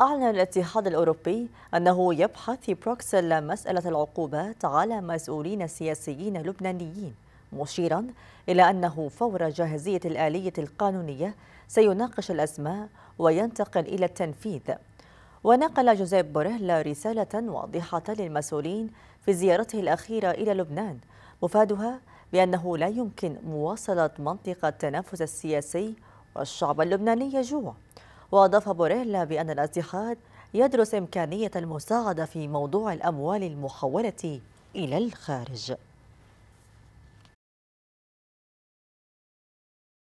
أعلن الاتحاد الأوروبي أنه يبحث في بروكسل مسألة العقوبات على مسؤولين سياسيين لبنانيين مشيرا إلى أنه فور جاهزية الآلية القانونية سيناقش الأسماء وينتقل إلى التنفيذ ونقل جوزيف بوريل رسالة واضحة للمسؤولين في زيارته الأخيرة إلى لبنان مفادها بأنه لا يمكن مواصلة منطقة التنافس السياسي والشعب اللبناني يجوع وأضاف بوريلا بأن الاتحاد يدرس إمكانية المساعدة في موضوع الأموال المحولة إلى الخارج